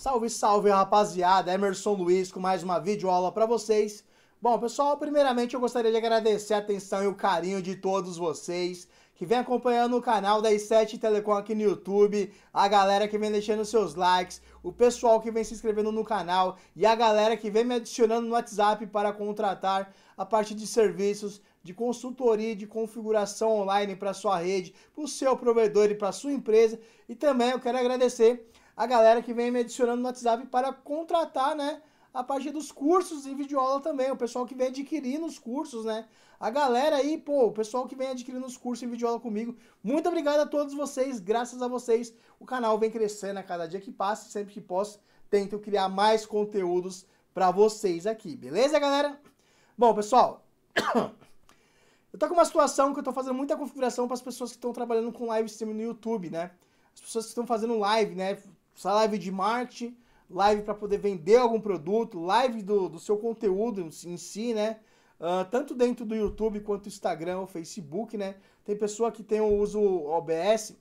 Salve, salve, rapaziada! Emerson Luiz com mais uma videoaula para vocês. Bom, pessoal, primeiramente eu gostaria de agradecer a atenção e o carinho de todos vocês que vem acompanhando o canal da i7 Telecom aqui no YouTube, a galera que vem deixando seus likes, o pessoal que vem se inscrevendo no canal e a galera que vem me adicionando no WhatsApp para contratar a parte de serviços de consultoria de configuração online para sua rede, para o seu provedor e para sua empresa. E também eu quero agradecer a galera que vem me adicionando no WhatsApp para contratar, né? A partir dos cursos e videoaula também, o pessoal que vem adquirindo os cursos, né? A galera aí, pô, o pessoal que vem adquirindo os cursos e videoaula comigo, muito obrigado a todos vocês, graças a vocês, o canal vem crescendo a cada dia que passa, sempre que posso, tento criar mais conteúdos para vocês aqui, beleza, galera? Bom, pessoal, eu tô com uma situação que eu tô fazendo muita configuração para as pessoas que estão trabalhando com live stream no YouTube, né? As pessoas que estão fazendo live, né? Essa live de marketing, live para poder vender algum produto, live do, do seu conteúdo em si, né? Uh, tanto dentro do YouTube quanto Instagram, Facebook, né? Tem pessoa que tem o uso OBS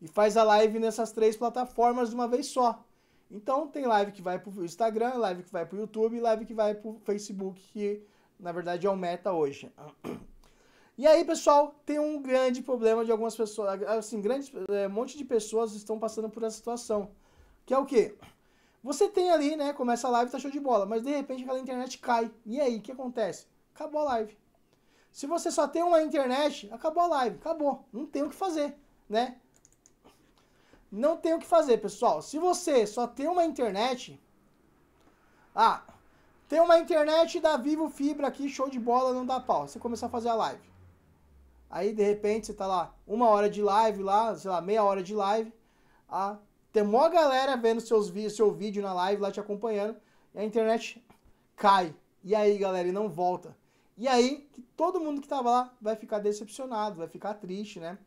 e faz a live nessas três plataformas de uma vez só. Então tem live que vai para o Instagram, live que vai para o YouTube, live que vai para o Facebook, que na verdade é o meta hoje. E aí, pessoal, tem um grande problema de algumas pessoas, assim, grande, eh, um monte de pessoas estão passando por essa situação que é o quê? Você tem ali, né? Começa a live, tá show de bola, mas de repente aquela internet cai. E aí, o que acontece? Acabou a live. Se você só tem uma internet, acabou a live, acabou. Não tem o que fazer, né? Não tem o que fazer, pessoal. Se você só tem uma internet. Ah, tem uma internet da Vivo Fibra aqui, show de bola, não dá pau. Você começar a fazer a live. Aí de repente você tá lá, uma hora de live lá, sei lá, meia hora de live. Ah, tem uma galera vendo seus seu vídeo na live lá te acompanhando e a internet cai. E aí, galera, e não volta. E aí, que todo mundo que tava lá vai ficar decepcionado, vai ficar triste, né?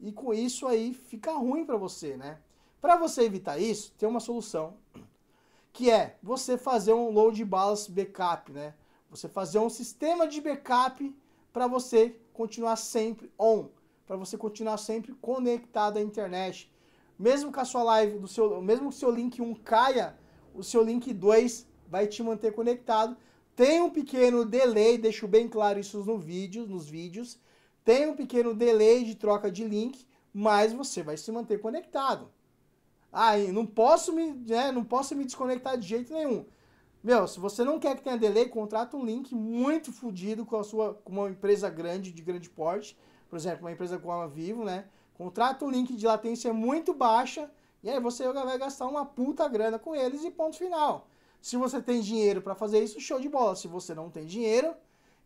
E com isso aí fica ruim para você, né? Para você evitar isso, tem uma solução, que é você fazer um load balance backup, né? Você fazer um sistema de backup para você continuar sempre on, para você continuar sempre conectado à internet, mesmo que a sua live, do seu, mesmo que o seu link 1 caia, o seu link 2 vai te manter conectado. Tem um pequeno delay, deixo bem claro isso no vídeo, nos vídeos. Tem um pequeno delay de troca de link, mas você vai se manter conectado. Ah, não posso me, né, não posso me desconectar de jeito nenhum. Meu, se você não quer que tenha delay, contrata um link muito fodido com a sua com uma empresa grande, de grande porte, por exemplo, uma empresa como a Vivo, né? Contrata um link de latência muito baixa e aí você vai gastar uma puta grana com eles e ponto final. Se você tem dinheiro para fazer isso, show de bola. Se você não tem dinheiro,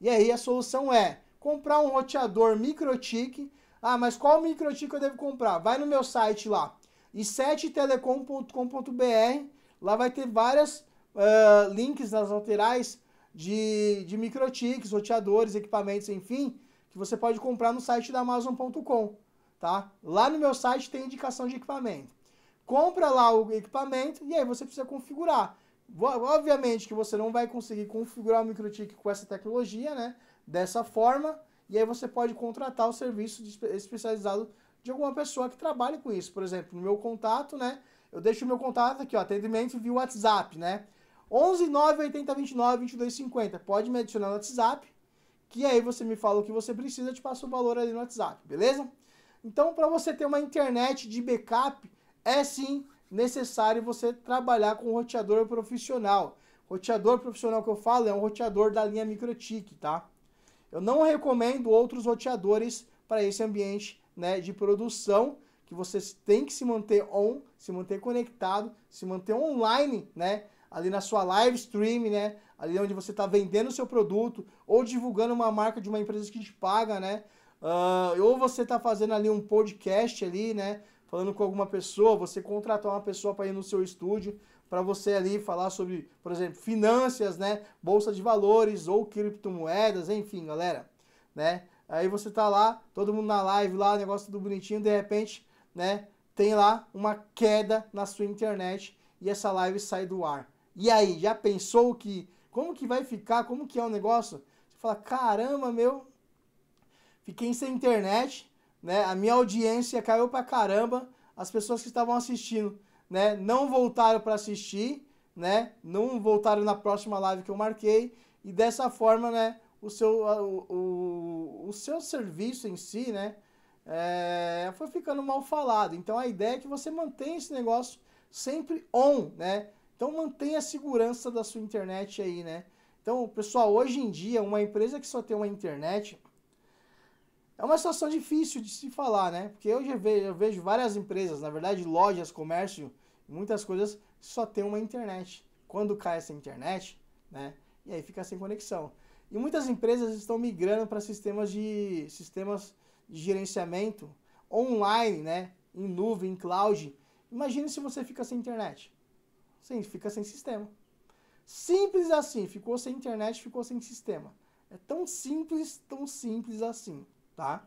e aí a solução é comprar um roteador microtik. Ah, mas qual microtik eu devo comprar? Vai no meu site lá, i7telecom.com.br. Lá vai ter várias uh, links nas laterais de, de microtiks roteadores, equipamentos, enfim, que você pode comprar no site da Amazon.com tá? Lá no meu site tem indicação de equipamento. Compra lá o equipamento e aí você precisa configurar. Obviamente que você não vai conseguir configurar o MicroTik com essa tecnologia, né? Dessa forma, e aí você pode contratar o serviço de especializado de alguma pessoa que trabalhe com isso. Por exemplo, no meu contato, né? Eu deixo o meu contato aqui, ó, atendimento via WhatsApp, né? 11 9 29 22 50. Pode me adicionar no WhatsApp, que aí você me fala o que você precisa, eu te passo o valor ali no WhatsApp, beleza? Então, para você ter uma internet de backup, é sim necessário você trabalhar com um roteador profissional. Roteador profissional que eu falo é um roteador da linha MicroTik, tá? Eu não recomendo outros roteadores para esse ambiente né, de produção, que você tem que se manter on, se manter conectado, se manter online, né? Ali na sua live stream, né? Ali onde você está vendendo o seu produto ou divulgando uma marca de uma empresa que te paga, né? Uh, ou você está fazendo ali um podcast ali, né? Falando com alguma pessoa, você contratou uma pessoa para ir no seu estúdio, para você ali falar sobre, por exemplo, finanças, né? Bolsa de valores ou criptomoedas, enfim, galera, né? Aí você tá lá, todo mundo na live lá, negócio tudo bonitinho, de repente, né? Tem lá uma queda na sua internet e essa live sai do ar. E aí, já pensou que como que vai ficar? Como que é o negócio? Você fala, caramba, meu, Fiquei sem internet, né? A minha audiência caiu pra caramba. As pessoas que estavam assistindo, né, não voltaram para assistir, né? Não voltaram na próxima live que eu marquei e dessa forma, né, o seu o, o, o seu serviço em si, né, é, foi ficando mal falado. Então a ideia é que você mantenha esse negócio sempre on, né? Então mantenha a segurança da sua internet aí, né? Então, pessoal, hoje em dia, uma empresa que só tem uma internet, é uma situação difícil de se falar, né? Porque eu já vejo, eu vejo várias empresas, na verdade, lojas, comércio, muitas coisas só tem uma internet. Quando cai essa internet, né? E aí fica sem conexão. E muitas empresas estão migrando para sistemas de sistemas de gerenciamento online, né? Em nuvem, em cloud. Imagine se você fica sem internet. Sim, fica sem sistema. Simples assim, ficou sem internet, ficou sem sistema. É tão simples, tão simples assim tá?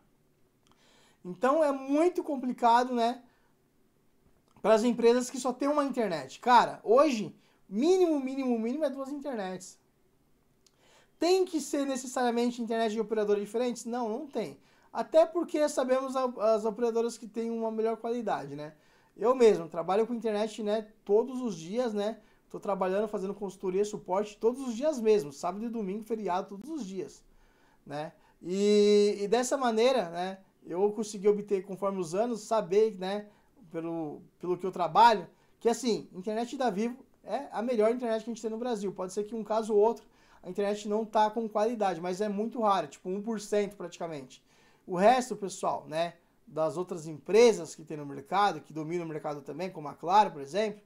Então é muito complicado, né? Para as empresas que só tem uma internet. Cara, hoje, mínimo, mínimo, mínimo é duas internets. Tem que ser necessariamente internet de operadores diferentes? Não, não tem. Até porque sabemos as operadoras que têm uma melhor qualidade, né? Eu mesmo trabalho com internet, né, todos os dias, né? Tô trabalhando, fazendo consultoria, suporte todos os dias mesmo, sábado e domingo, feriado, todos os dias, né? E, e dessa maneira, né, eu consegui obter, conforme os anos, saber, né, pelo, pelo que eu trabalho, que assim, internet da Vivo é a melhor internet que a gente tem no Brasil. Pode ser que um caso ou outro a internet não tá com qualidade, mas é muito raro, tipo 1% praticamente. O resto, pessoal, né, das outras empresas que tem no mercado, que dominam o mercado também, como a Claro, por exemplo,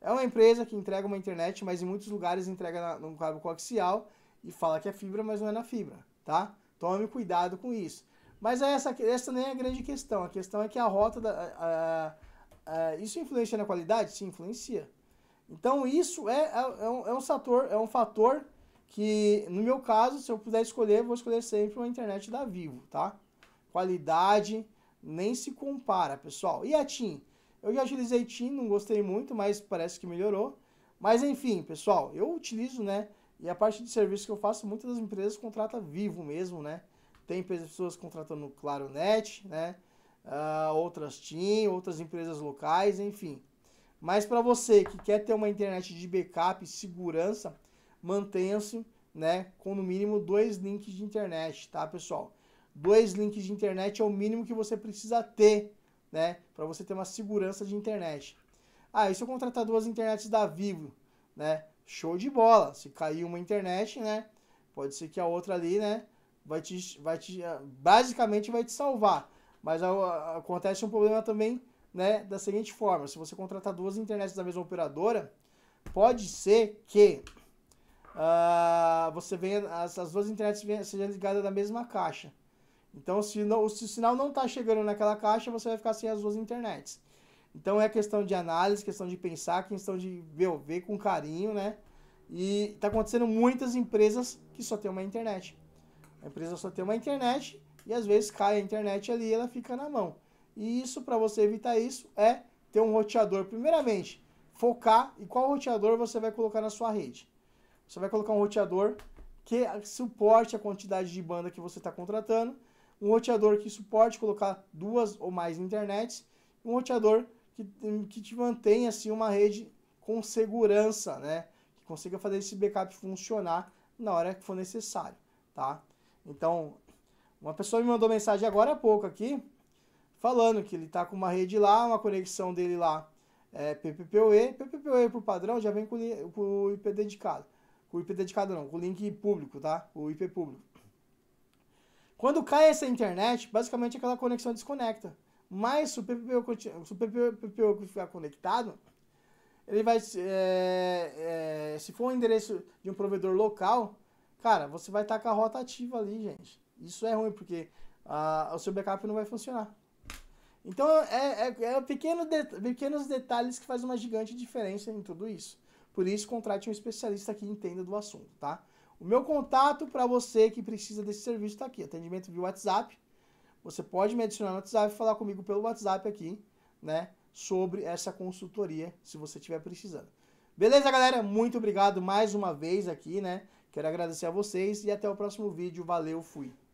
é uma empresa que entrega uma internet, mas em muitos lugares entrega no cabo coaxial e fala que é fibra, mas não é na fibra, tá? Tome cuidado com isso. Mas é essa, essa nem é a grande questão. A questão é que a rota da. A, a, a, isso influencia na qualidade? Sim, influencia. Então isso é, é, é um, é, um fator, é um fator que, no meu caso, se eu puder escolher, vou escolher sempre uma internet da Vivo, tá? Qualidade nem se compara, pessoal. E a TIM? Eu já utilizei TIM, não gostei muito, mas parece que melhorou. Mas enfim, pessoal, eu utilizo, né? E a parte de serviço que eu faço, muitas das empresas contratam vivo mesmo, né? Tem pessoas contratando Net né? Uh, outras TIM, outras empresas locais, enfim. Mas para você que quer ter uma internet de backup e segurança, mantenha-se né, com no mínimo dois links de internet, tá, pessoal? Dois links de internet é o mínimo que você precisa ter, né, para você ter uma segurança de internet. Ah, e se eu contratar duas internets da Vivo, né? show de bola. Se cair uma internet, né? Pode ser que a outra ali, né? Vai te, vai te, ah, basicamente vai te salvar. Mas a, a, acontece um problema também, né? Da seguinte forma: se você contratar duas internets da mesma operadora, pode ser que uh, você venha, as, as duas internets sejam ligadas da mesma caixa. Então, se, não, se o sinal não está chegando naquela caixa, você vai ficar sem as duas internets. Então é questão de análise, questão de pensar, questão de ver, ver com carinho, né? E está acontecendo muitas empresas que só tem uma internet. A empresa só tem uma internet e às vezes cai a internet ali e ela fica na mão. E isso, para você evitar isso, é ter um roteador. Primeiramente, focar em qual roteador você vai colocar na sua rede. Você vai colocar um roteador que suporte a quantidade de banda que você está contratando, um roteador que suporte colocar duas ou mais internets, um roteador que, hum, que te mantenha assim, uma rede com segurança, né? Que consiga fazer esse backup funcionar na hora que for necessário, tá? Então, uma pessoa me mandou mensagem agora há pouco aqui, falando que ele está com uma rede lá, uma conexão dele lá é PPPoE. PPPoE, por padrão, já vem com, o IP dedicado. Com o IP dedicado não, com o link público, tá? O IP público. Quando cai essa internet, basicamente aquela conexão desconecta mas se o PPP se o ficar conectado, ele vai. É, é, se for o endereço de um provedor local, cara, você vai estar com a rota ativa ali, gente. Isso é ruim, porque ah, o seu backup não vai funcionar. Então, é, é, é pequeno de, pequenos detalhes que faz uma gigante diferença em tudo isso. Por isso, contrate um especialista que entenda do assunto, tá? O meu contato para você que precisa desse serviço está aqui. Atendimento via WhatsApp você pode me adicionar no WhatsApp e falar comigo pelo WhatsApp aqui, né? Sobre essa consultoria, se você estiver precisando. Beleza, galera? Muito obrigado mais uma vez aqui, né? Quero agradecer a vocês e até o próximo vídeo. Valeu, fui!